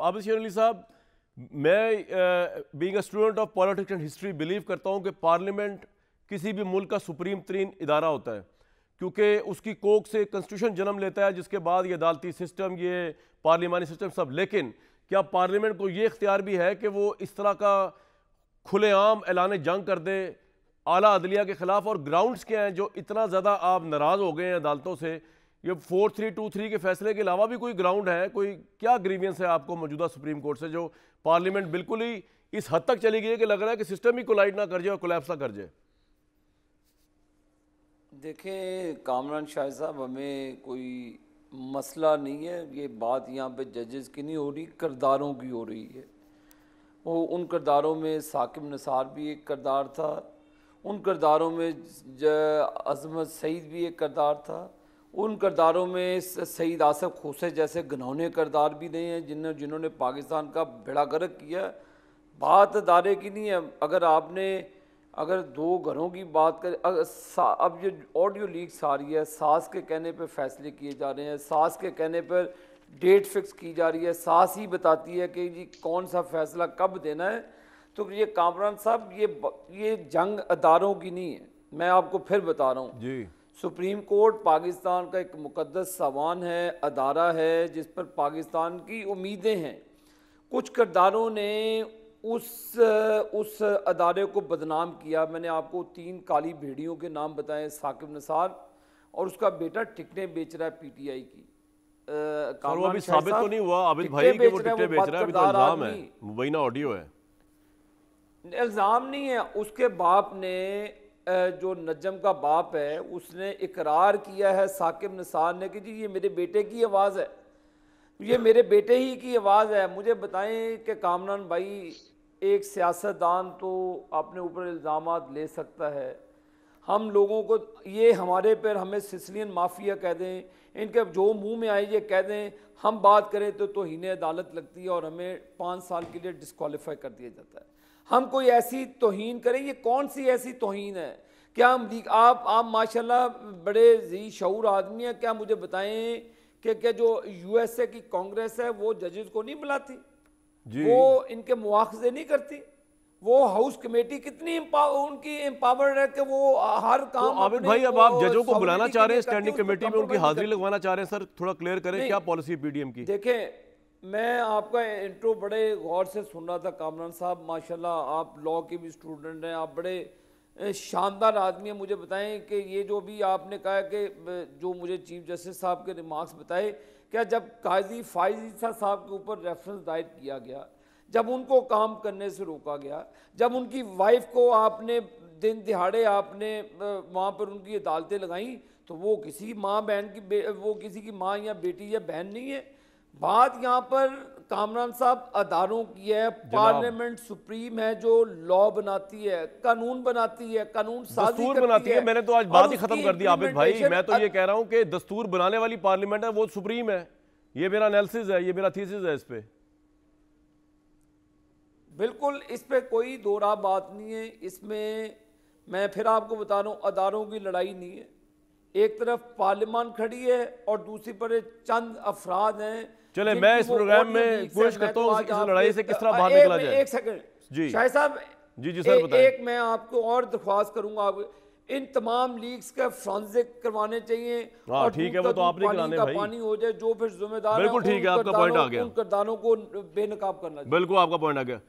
आबिद शेर अली साहब मैं being a student of politics and history believe करता हूं कि पार्लियामेंट किसी भी मुल्क का सुप्रीम तरीन इदारा होता है क्योंकि उसकी कोक से कंस्टिट्यूशन जन्म लेता है जिसके बाद ये अदालती सिस्टम ये पार्लियामानी सिस्टम सब लेकिन क्या पार्लियामेंट को ये इख्तियार भी है कि वो इस तरह का खुलेआम ऐलान जंग कर दे आला अदलिया के ख़िलाफ़ और ग्राउंड्स क्या हैं जो इतना ज़्यादा आप नाराज़ हो गए हैं अदालतों से ये फोर थ्री टू थ्री के फैसले के अलावा भी कोई ग्राउंड है कोई क्या ग्रीवियंस है आपको मौजूदा सुप्रीम कोर्ट से जो पार्लियामेंट बिल्कुल ही इस हद तक चली गई है कि लग रहा है कि सिस्टम ही कोलाइड ना कर जाए और कोलैप्स ना कर जाए देखें कामरान शाह साहब हमें कोई मसला नहीं है ये बात यहाँ पे जजेस की नहीं हो रही करदारों की हो रही है वो उन करदारों में साकिब निसार भी एक करदार था उन करदारों में अजमत सईद भी एक करदार था उन करदारों में सईद आसफ खोसे जैसे घनौने करदार भी नहीं हैं जिन जिन्होंने पाकिस्तान का बेड़ा गर्क किया बात अदारे की नहीं है अगर आपने अगर दो घरों की बात करें अब ये ऑडियो लीक्स आ रही है सास के कहने पर फैसले किए जा रहे हैं सास के कहने पर डेट फिक्स की जा रही है सास ही बताती है कि जी कौन सा फैसला कब देना है तो ये कामरान साहब ये ये जंग अदारों की नहीं है मैं आपको फिर बता रहा हूँ जी सुप्रीम कोर्ट पाकिस्तान का एक मुकदस सवान है अदारा है जिस पर पाकिस्तान की उम्मीदें हैं कुछ करदारों ने उस उस अदारे को बदनाम किया मैंने आपको तीन काली भेड़ियों के नाम बताए साकिब नसार और उसका बेटा टिकटें बेच रहा है पीटीआई की आ, वो अभी साबित तो नहीं हुआ आबिद भाई वो बेच रहा है अभी तो ऑडियो है इल्ज़ाम नहीं है उसके बाप ने जो नजम का बाप है उसने इकरार किया है साकिब निसार ने कि जी ये मेरे बेटे की आवाज़ है ये मेरे बेटे ही की आवाज़ है मुझे बताएं कि कामरान भाई एक सियासतदान तो अपने ऊपर इल्ज़ाम ले सकता है हम लोगों को ये हमारे पर हमें सिसलियन माफिया कह दें इनके जो मुंह में आए ये कह दें हम बात करें तो तोहन अदालत लगती है और हमें पाँच साल के लिए डिसकॉलीफाई कर दिया जाता है हम कोई ऐसी तोहन करें ये कौन सी ऐसी तोहन है क्या हम आप आप माशाल्लाह बड़े जी शूर आदमी हैं क्या मुझे बताएं कि क्या जो यूएसए की कांग्रेस है वो जजेज को नहीं बुलाती वो इनके मुआवजे नहीं करती वो हाउस कमेटी कितनी उनकी एम्पावर्ड है कि वो हर तो काम तो आमिर भाई अब आप जजों को बुलाना चाह रहे हैं स्टैंडिंग कमेटी में उनकी हाजिरी लगवाना चाह रहे हैं सर थोड़ा क्लियर करें क्या पॉलिसी पीडीएम की देखें मैं आपका इंट्रो बड़े गौर से सुन रहा था कामरान साहब माशाल्लाह आप लॉ के भी स्टूडेंट हैं आप बड़े शानदार आदमी हैं मुझे बताएं कि ये जो भी आपने कहा कि जो मुझे चीफ जस्टिस साहब के रिमार्क्स बताए क्या जब काजी फाइज साहब के ऊपर रेफरेंस दायर किया गया जब उनको काम करने से रोका गया जब उनकी वाइफ को आपने दिन दिहाड़े आपने वहाँ पर उनकी अदालतें लगाईं तो वो किसी माँ बहन की वो किसी की माँ या बेटी या बहन नहीं है बात यहाँ पर कामरान साहब अदारों की है पार्लियामेंट सुप्रीम है जो लॉ बनाती है कानून बनाती है कानून दस्तूर करती बनाती है।, है मैंने तो आज बात ही खत्म कर दी आबिद भाई मैं तो ये कह रहा हूँ कि दस्तूर बनाने वाली पार्लियामेंट है वो सुप्रीम है ये मेरा एनालिसिस है ये मेरा थीसिस है इस पर बिल्कुल इस पर कोई दो राह बात नहीं है इसमें मैं फिर आपको बता रहा हूँ अदारों की लड़ाई नहीं है एक तरफ पार्लियामान खड़ी है और दूसरी पर चंद अफराद हैं चले मैं इस प्रोग्राम में कोशिश करता हूँ इस लड़ाई से किस तरह बाहर निकला जाए एक सेकंड जी शाह साहब जी जी सर बताएं एक मैं आपको और दरख्वास्त करूंगा आप इन तमाम लीग्स का फ्रांसिक करवाने चाहिए हाँ, और ठीक है वो तो आप नहीं कराने भाई पानी हो जाए जो फिर जिम्मेदार बिल्कुल ठीक है आपका पॉइंट आ गया उन करदानों को बेनकाब करना बिल्कुल आपका पॉइंट आ गया